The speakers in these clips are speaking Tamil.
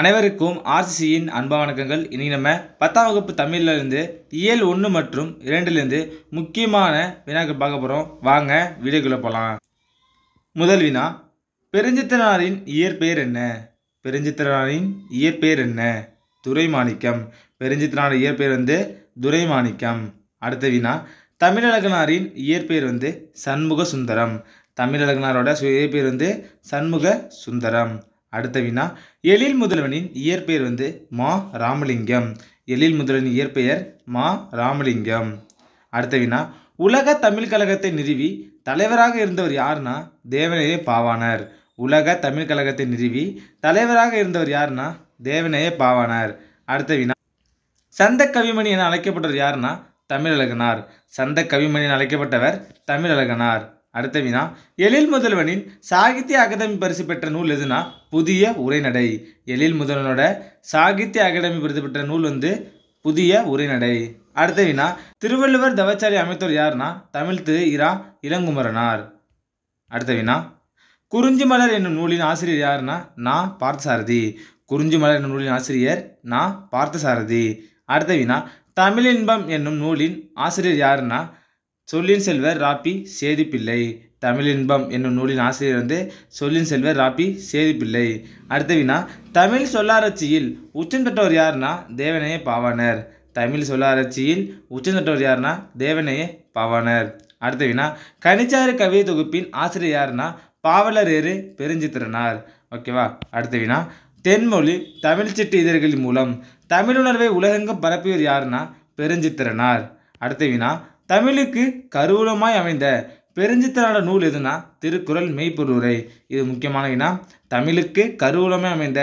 அனைவருக்கும் ஆர்சிசியின் அன்பா வணக்கங்கள் இனி நம்ம பத்தாம் வகுப்பு தமிழ்லேருந்து இயல் ஒன்று மற்றும் இரண்டுலேருந்து முக்கியமான வினாக்கள் பார்க்க போகிறோம் வாங்க வீடியோக்குள்ளே போகலாம் முதல் வினா பெருஞ்சித்திரனாரின் இயற்பெயர் என்ன பெருஞ்சித்திரனாரின் இயற்பெயர் என்ன துரைமாணிக்கம் பெருஞ்சித்திரனார் இயற்பெயர் வந்து துரைமாணிக்கம் அடுத்த வினா தமிழகனாரின் இயற்பெயர் வந்து சண்முக சுந்தரம் தமிழகனாரோட இயற்பெயர் வந்து சண்முக சுந்தரம் அடுத்த வினா எழில் முதல்வனின் இயற்பெயர் வந்து மா ராமலிங்கம் எழில் முதல்வனின் இயற்பெயர் மா ராமலிங்கம் அடுத்த வினா உலக தமிழ் கழகத்தை நிறுவி தலைவராக இருந்தவர் யார்னா தேவநேய பாவானர் உலக தமிழ் கழகத்தை நிறுவி தலைவராக இருந்தவர் யார்னா தேவநேய பாவானர் அடுத்த வினா சந்த கவிமணி என அழைக்கப்பட்டவர் யாருன்னா தமிழழகனார் சந்த கவிமணி என அழைக்கப்பட்டவர் தமிழழகனார் அடுத்த வினா எழில் முதல்வனின் சாகித்ய அகாதமி பரிசு பெற்ற நூல் எதுனா புதிய உரைநடை எழில் முதல்வனோட சாகித்ய அகாடமி பரிசு பெற்ற நூல் வந்து புதிய உரைநடை அடுத்த வினா திருவள்ளுவர் தவச்சாரி அமைத்தோர் யாருன்னா தமிழ் திரு இரா இளங்குமரனார் அடுத்த வினா குறிஞ்சி மலர் என்னும் நூலின் ஆசிரியர் யாருன்னா நான் பார்த்தசாரதி குறிஞ்சி மலர் என்னும் நூலின் ஆசிரியர் நான் பார்த்தசாரதி அடுத்த வினா தமிழ் இன்பம் என்னும் நூலின் ஆசிரியர் யாருன்னா சொல்லின் செல்வர் ராப்பி சேதிப்பிள்ளை தமிழ் இன்பம் என்னும் நூலின் ஆசிரியர் வந்து சொல்லின் செல்வர் ராப்பி சேதிப்பிள்ளை அடுத்த வினா தமிழ் சொல்லாரட்சியில் உச்சம் தொட்டவர் யாருன்னா தேவனைய பாவானர் தமிழ் சொல்லாரட்சியில் உச்சம் தொட்டவர் யாருன்னா தேவனைய பாவானர் அடுத்த வினா கனிச்சாறு கவிதை தொகுப்பின் ஆசிரியர் யாருன்னா ஏறு பெருஞ்சித்திரனார் ஓகேவா அடுத்த வினா தென்மொழி தமிழ் சிட்டு இதழ்களின் மூலம் தமிழுணர்வை உலகெங்கும் பரப்பியவர் யாருன்னா பெருஞ்சித்திரனார் அடுத்த வினா தமிழுக்கு கருவூலமாய் அமைந்த பெருஞ்சித்திராட நூல் எதுனா திருக்குறள் மெய்ப்பொருளுரை இது முக்கியமான வினா தமிழுக்கு கருவூலமே அமைந்த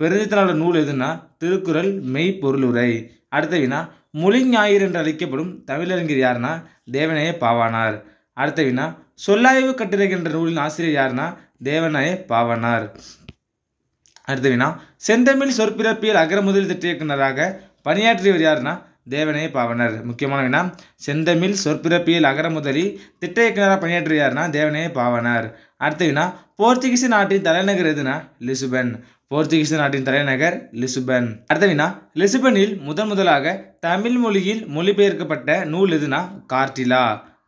பெருஞ்சித்திராட நூல் எதுனா திருக்குறள் மெய்ப்பொருளுரை அடுத்த வினா மொழி ஞாயிறு என்று அழைக்கப்படும் தமிழறிஞர் யார்னா தேவநாய பாவானார் அடுத்த வினா சொல்லாய்வு கட்டுரைகள் என்ற நூலின் ஆசிரியர் யாருன்னா தேவநாய பாவனார் அடுத்த வினா செந்தமிழ் சொற்பிறப்பியல் அகர முதல் திட்ட இயக்குநராக பணியாற்றியவர் யாருன்னா தேவனே பாவனர் முக்கியமான வினா செந்தமிழ் சொற்பிறப்பியல் அகர முதலி திட்ட இயக்குநராக பணியாற்றியார்னா தேவனே பாவனர் அடுத்தவினா வினா போர்த்துகீஸ் நாட்டின் தலைநகர் எதுனா லிசுபன் போர்த்துகீஸ் நாட்டின் தலைநகர் லிசுபன் அடுத்த வினா லிசுபனில் முதன் முதலாக தமிழ் மொழியில் மொழிபெயர்க்கப்பட்ட நூல் எதுனா கார்டிலா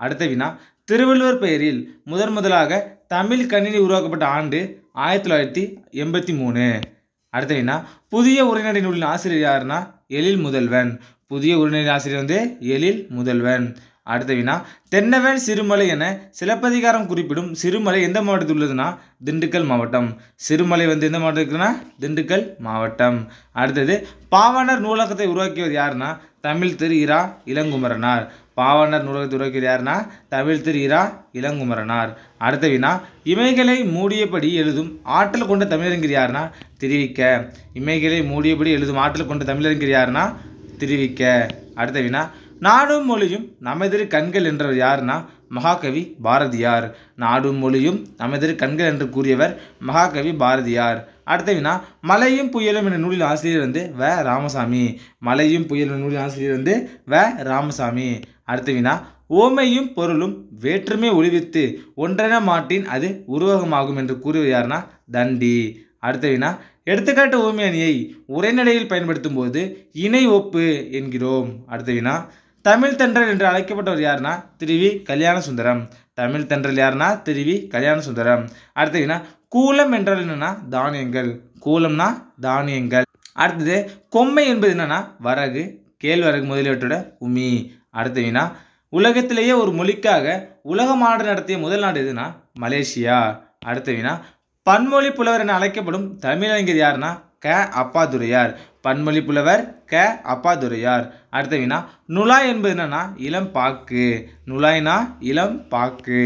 அடுத்த வினா திருவள்ளுவர் பெயரில் முதன் முதலாக தமிழ் கணினி உருவாக்கப்பட்ட ஆண்டு ஆயிரத்தி தொள்ளாயிரத்தி எண்பத்தி மூணு அடுத்த வினா புதிய உரைநடை நூலின் ஆசிரியர் யாருன்னா எழில் முதல்வன் புதிய உரிநிலை ஆசிரியர் வந்து எழில் முதல்வன் அடுத்த வினா தென்னவன் சிறுமலை என சிலப்பதிகாரம் குறிப்பிடும் சிறுமலை எந்த மாவட்டத்தில் உள்ளதுன்னா திண்டுக்கல் மாவட்டம் சிறுமலை வந்து எந்த மாவட்டத்தில் இருக்குன்னா திண்டுக்கல் மாவட்டம் அடுத்தது பாவாணர் நூலகத்தை உருவாக்கியவர் யாருன்னா தமிழ் திரு இரா இளங்குமரனார் பாவாணர் நூலகத்தை உருவாக்கியவர் யாருன்னா தமிழ் திரு இரா இளங்குமரனார் அடுத்த வினா இமைகளை மூடியபடி எழுதும் ஆற்றல் கொண்ட தமிழறிஞர் யாருன்னா தெரிவிக்க இமைகளை மூடியபடி எழுதும் ஆற்றல் கொண்ட தமிழறிஞர் யாருன்னா திருவிக்க அடுத்த வினா நாடும் மொழியும் நமதிரு கண்கள் என்றவர் யாருன்னா மகாகவி பாரதியார் நாடும் மொழியும் நமதிரு கண்கள் என்று கூறியவர் மகாகவி பாரதியார் அடுத்த வினா மலையும் புயலும் என்ற நூலின் ஆசிரியர் வந்து வ ராமசாமி மலையும் புயலும் நூலின் ஆசிரியர் வந்து வ ராமசாமி அடுத்த வினா ஓமையும் பொருளும் வேற்றுமை ஒளிவித்து ஒன்றென மாட்டின் அது உருவகமாகும் என்று கூறுவார் யாருன்னா தண்டி அடுத்த வினா எடுத்துக்காட்டு அணியை உரைநடையில் பயன்படுத்தும் போது இணை ஒப்பு என்கிறோம் அடுத்த வினா தமிழ் தென்றல் என்று அழைக்கப்பட்டவர் யாருன்னா திருவி கல்யாண சுந்தரம் தமிழ் தென்றல் யாருன்னா திருவி கல்யாண சுந்தரம் அடுத்த வினா கூலம் என்றால் என்னன்னா தானியங்கள் கூலம்னா தானியங்கள் அடுத்தது கொம்மை என்பது என்னன்னா வரகு கேழ்வரகு முதலியவற்றோட உமி அடுத்த வினா உலகத்திலேயே ஒரு மொழிக்காக உலக மாநாடு நடத்திய முதல் நாடு எதுனா மலேசியா அடுத்த வினா பன்மொழி புலவர் என அழைக்கப்படும் தமிழறிஞர் யாருன்னா க அப்பாதுரையார் பன்மொழி புலவர் க அப்பாதுரையார் அடுத்த வினா நுலா என்பது என்னன்னா இளம் பாக்கு நுலாய்னா இளம் பாக்கு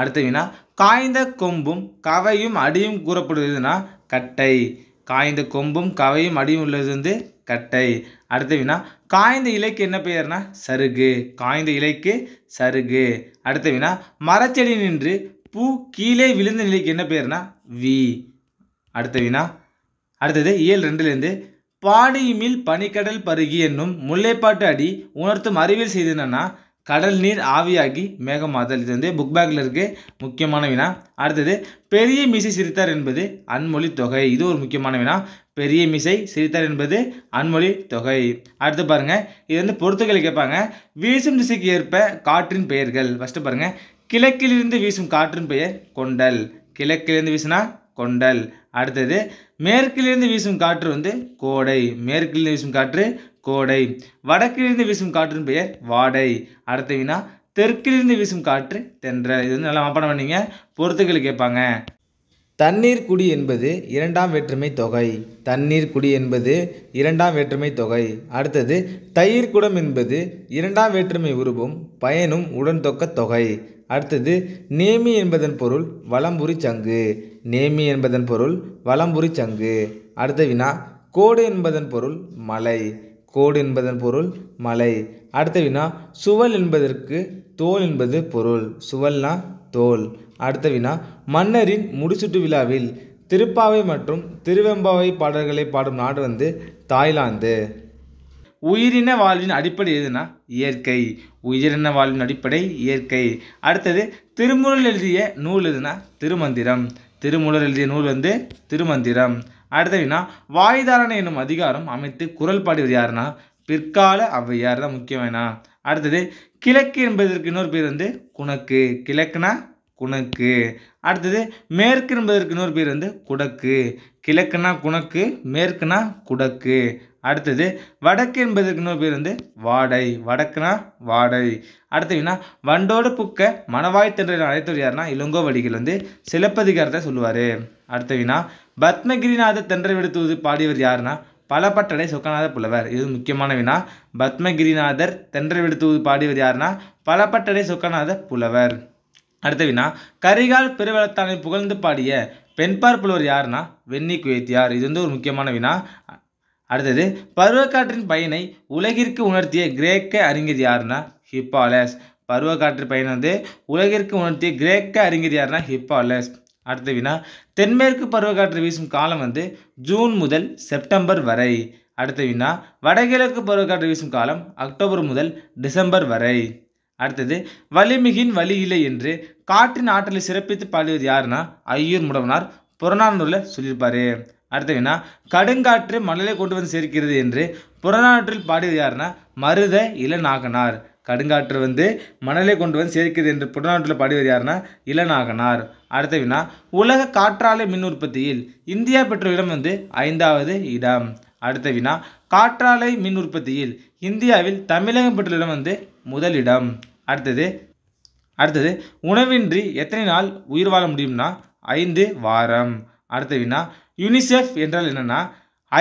அடுத்த வினா காய்ந்த கொம்பும் கவையும் அடியும் கூறப்படுவதுனா கட்டை காய்ந்த கொம்பும் கவையும் அடியும் உள்ளது வந்து கட்டை அடுத்த வினா காய்ந்த இலைக்கு என்ன பெயர்னா சருகு காய்ந்த இலைக்கு சருகு அடுத்த வினா மரச்செடி நின்று பூ கீழே விழுந்த நிலைக்கு என்ன பெயர்னா வி அடுத்த வினா அடுத்தது இயல் ரெண்டுலேருந்து பாடியுமில் பனிக்கடல் பருகி என்னும் முல்லைப்பாட்டு அடி உணர்த்தும் அறிவியல் செய்து என்னன்னா கடல் நீர் ஆவியாகி மேகமாதல் இது வந்து புக் பேக்கில் இருக்குது முக்கியமான வினா அடுத்தது பெரிய மிசை சிரித்தார் என்பது அன்மொழி தொகை இது ஒரு முக்கியமான வினா பெரிய மிசை சிரித்தார் என்பது அன்மொழி தொகை அடுத்து பாருங்கள் இது வந்து பொறுத்துக்களை கேட்பாங்க வீசும் திசைக்கு ஏற்ப காற்றின் பெயர்கள் ஃபஸ்ட்டு பாருங்கள் கிழக்கிலிருந்து வீசும் காற்றின் பெயர் கொண்டல் கிழக்கிலிருந்து வீசினா கொண்டல் அடுத்தது மேற்கிலிருந்து வீசும் காற்று வந்து கோடை மேற்கிலிருந்து வீசும் காற்று கோடை வடக்கிலிருந்து வீசும் காற்றின் பெயர் வாடை அடுத்த வினா தெற்கிலிருந்து வீசும் காற்று தென்றல் இது வந்து நல்லா மப்பாடம் பண்ணீங்க பொறுத்துக்கள் கேட்பாங்க தண்ணீர் குடி என்பது இரண்டாம் வேற்றுமை தொகை தண்ணீர் குடி என்பது இரண்டாம் வேற்றுமை தொகை அடுத்தது தயிர் குடம் என்பது இரண்டாம் வேற்றுமை உருவும் பயனும் தொக்க தொகை அடுத்தது நேமி என்பதன் பொருள் வலம்புரி சங்கு நேமி என்பதன் பொருள் வலம்புரி சங்கு அடுத்த வினா கோடு என்பதன் பொருள் மலை கோடு என்பதன் பொருள் மலை அடுத்த வினா சுவல் என்பதற்கு தோல் என்பது பொருள் சுவல்னா தோல் அடுத்த வினா மன்னரின் முடிசுட்டு விழாவில் திருப்பாவை மற்றும் திருவெம்பாவை பாடல்களை பாடும் நாடு வந்து தாய்லாந்து உயிரின வாழ்வின் அடிப்படை எதுனா இயற்கை உயிரின வாழ்வின் அடிப்படை இயற்கை அடுத்தது திருமுறள் எழுதிய நூல் எதுனா திருமந்திரம் திருமுறள் எழுதிய நூல் வந்து திருமந்திரம் அடுத்த வாய்தாரணை என்னும் அதிகாரம் அமைத்து குரல் பாடுவது யாருன்னா பிற்கால ஔவையார் தான் வேணா அடுத்தது கிழக்கு என்பதற்கு இன்னொரு பேர் வந்து குணக்கு கிழக்குனா குணக்கு அடுத்தது மேற்கு என்பதற்கு இன்னொரு பேர் வந்து குடக்கு கிழக்குனா குணக்கு மேற்குனா குடக்கு அடுத்தது வடக்கு என்பதற்கு இன்னொரு பேர் வந்து வாடை வடக்குனா வாடை அடுத்து என்ன வண்டோடு புக்க மணவாய் தென்றல் அழைத்தவர் யாருன்னா இளங்கோவடிகள் வந்து சிலப்பதிகாரத்தை சொல்லுவார் அடுத்த வினா பத்மகிரிநாத தென்றை விடுத்துவது பாடியவர் யாருன்னா பலப்பட்டடை சொக்கநாத புலவர் இது முக்கியமான வினா பத்மகிரிநாதர் தென்றை விடுத்துவது பாடியவர் யாருன்னா பலப்பட்டடை சொக்கநாத புலவர் அடுத்த வினா கரிகால் பெருவளத்தானை புகழ்ந்து பாடிய பெண்பார் புலவர் யாருன்னா வெண்ணி குவேத்தியார் இது வந்து ஒரு முக்கியமான வினா அடுத்தது பருவக்காற்றின் பயனை உலகிற்கு உணர்த்திய கிரேக்க அறிஞர் யாருன்னா ஹிப்பாலஸ் பருவக்காற்று பயனை வந்து உலகிற்கு உணர்த்திய கிரேக்க அறிஞர் யாருன்னா ஹிப்பாலஸ் அடுத்த வினா தென்மேற்கு பருவக்காற்று வீசும் காலம் வந்து ஜூன் முதல் செப்டம்பர் வரை அடுத்த வினா வடகிழக்கு பருவக்காற்று வீசும் காலம் அக்டோபர் முதல் டிசம்பர் வரை அடுத்தது வலிமிகின் வழி இல்லை என்று காற்றின் ஆற்றலை சிறப்பித்து பாடுவது யாருன்னா ஐயூர் முடவனார் புறநானூரில் சொல்லியிருப்பாரு அடுத்தீங்கன்னா கடுங்காற்று மணலை கொண்டு வந்து சேர்க்கிறது என்று புறநாற்றில் பாடியது யாருன்னா மருத இளநாகனார் கடுங்காற்று வந்து மணலை கொண்டு வந்து சேர்க்கிறது என்று புறநாற்றில் பாடியது யாருன்னா இளநாகனார் அடுத்த வினா உலக காற்றாலை மின் உற்பத்தியில் இந்தியா பெற்ற இடம் வந்து ஐந்தாவது இடம் அடுத்த வினா காற்றாலை மின் உற்பத்தியில் இந்தியாவில் தமிழகம் பெற்ற இடம் வந்து முதலிடம் அடுத்தது அடுத்தது உணவின்றி எத்தனை நாள் உயிர் வாழ முடியும்னா ஐந்து வாரம் அடுத்த வினா யுனிசெஃப் என்றால் என்னென்னா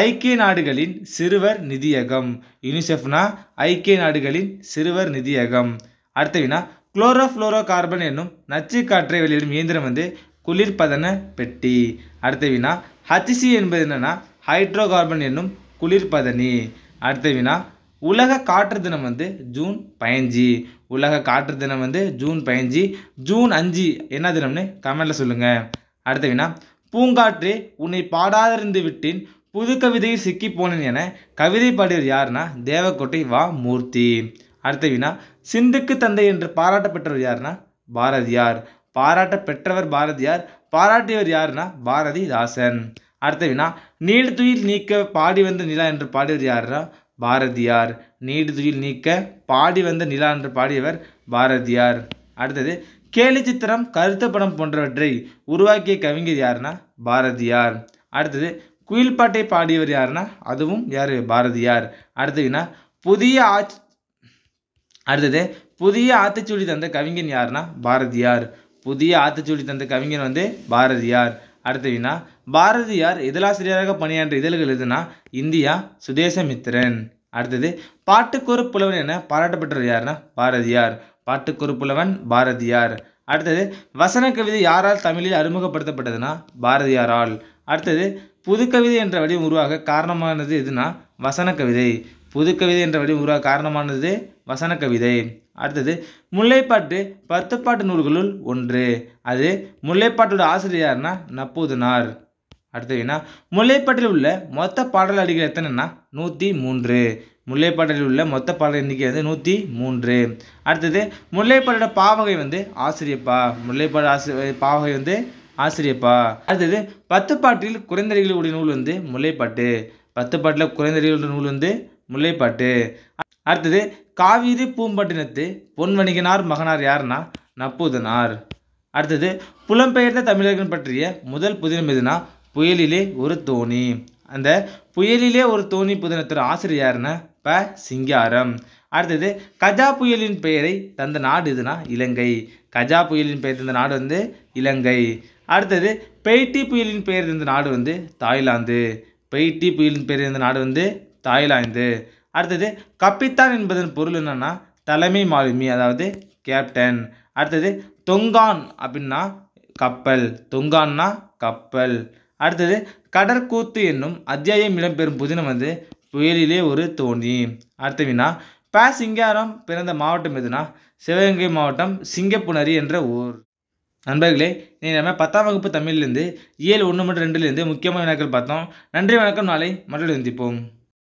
ஐக்கிய நாடுகளின் சிறுவர் நிதியகம் யுனிசெஃப்னா ஐக்கிய நாடுகளின் சிறுவர் நிதியகம் அடுத்த வினா குளோரோஃப்ளோரோ கார்பன் என்னும் நச்சு காற்றை வெளியிடும் இயந்திரம் வந்து குளிர்பதன பெட்டி அடுத்த வினா ஹச்சிசி என்பது என்னென்னா ஹைட்ரோ கார்பன் என்னும் குளிர்பதனி அடுத்த வினா உலக காற்று தினம் வந்து ஜூன் பயஞ்சி உலக காற்று தினம் வந்து ஜூன் பயஞ்சி ஜூன் அஞ்சு என்ன தினம்னு கமெண்ட்டில் சொல்லுங்கள் அடுத்த வினா பூங்காற்றே உன்னை பாடாதிருந்து விட்டேன் புது கவிதையில் சிக்கி போனேன் என கவிதை பாடியவர் யாருன்னா தேவக்கோட்டை வா மூர்த்தி அடுத்த வினா சிந்துக்கு தந்தை என்று பாராட்ட பெற்றவர் யாருன்னா பாரதியார் பாராட்ட பெற்றவர் பாரதியார் பாராட்டியவர் யாருன்னா பாரதிதாசன் அடுத்த வினா நீடுதுயில் நீக்க பாடி வந்த நிலா என்று பாடியவர் யாருன்னா பாரதியார் நீடுதுயில் நீக்க பாடி வந்த நிலா என்று பாடியவர் பாரதியார் அடுத்தது கேலி சித்திரம் கருத்து படம் போன்றவற்றை உருவாக்கிய கவிஞர் யாருன்னா பாரதியார் அடுத்தது குயில் பாட்டை பாடியவர் யாருன்னா அதுவும் யார் பாரதியார் அடுத்ததுன்னா புதிய ஆட்சி அடுத்தது புதிய ஆத்துச்சூடி தந்த கவிஞன் யாருன்னா பாரதியார் புதிய ஆத்துச்சூடி தந்த கவிஞன் வந்து பாரதியார் அடுத்த பாரதியார் இதழாசிரியராக பணியாற்ற இதழ்கள் எதுனா இந்தியா சுதேசமித்திரன் அடுத்தது பாட்டுக்கொரு புலவன் என பாராட்டப்பட்டவர் யாருன்னா பாரதியார் குறிப்புள்ளவன் பாரதியார் அடுத்தது வசன கவிதை யாரால் தமிழில் அறிமுகப்படுத்தப்பட்டதுன்னா பாரதியாரால் அடுத்தது புது கவிதை என்ற வடிவம் உருவாக காரணமானது எதுனா வசன கவிதை புது கவிதை என்ற வடிவம் உருவாக காரணமானது வசன கவிதை அடுத்தது முல்லைப்பாட்டு பத்துப்பாட்டு நூல்களுள் ஒன்று அது முல்லைப்பாட்டோட ஆசிரியார்னா நப்போதுனார் அடுத்தது என்ன முல்லைப்பாட்டில் உள்ள மொத்த பாடல் அடிகள் எத்தனைன்னா நூற்றி மூன்று முல்லைப்பாடலில் உள்ள மொத்த பாடல் எண்ணிக்கை வந்து நூற்றி மூன்று அடுத்தது முல்லைப்பாடோட பாவகை வந்து ஆசிரியப்பா முல்லைப்பாடு ஆசிரிய பாவகை வந்து ஆசிரியப்பா அடுத்தது பத்து பாட்டில் குறைந்தடிகள் உடைய நூல் வந்து முல்லைப்பாட்டு பத்து பாட்டில் குறைந்தடிகள் நூல் வந்து முல்லைப்பாட்டு அடுத்தது காவிரி பூம்பட்டினத்து பொன் வணிகனார் மகனார் யாருன்னா நப்பூதனார் அடுத்தது புலம்பெயர்ந்த தமிழர்கள் பற்றிய முதல் புதினம் எதுனா புயலிலே ஒரு தோணி அந்த புயலிலே ஒரு தோணி புதினத்தோட ஆசிரியர் யாருன்னா ப சிங்காரம் அடுத்தது கஜா புயலின் பெயரை தந்த நாடு இதுனா இலங்கை கஜா புயலின் பெயர் தந்த நாடு வந்து இலங்கை அடுத்தது பெய்டி புயலின் பெயர் தந்த நாடு வந்து தாய்லாந்து பெய்டி புயலின் பெயர் தந்த நாடு வந்து தாய்லாந்து அடுத்தது கப்பித்தான் என்பதன் பொருள் என்னென்னா தலைமை மாலுமி அதாவது கேப்டன் அடுத்தது தொங்கான் அப்படின்னா கப்பல் தொங்கான்னா கப்பல் அடுத்தது கடற்கூத்து என்னும் அத்தியாயம் இடம்பெறும் புதினம் வந்து புயலிலே ஒரு தோணி அடுத்த வினா ப சிங்காரம் பிறந்த மாவட்டம் எதுனா சிவகங்கை மாவட்டம் சிங்கப்புணரி என்ற ஊர் நண்பர்களே நீங்கள் நம்ம பத்தாம் வகுப்பு தமிழ்லேருந்து ஏழு ஒன்று மற்றும் ரெண்டுலேருந்து முக்கியமான வினாக்கள் பார்த்தோம் நன்றி வணக்கம் நாளை மறுபடியும் சந்திப்போம்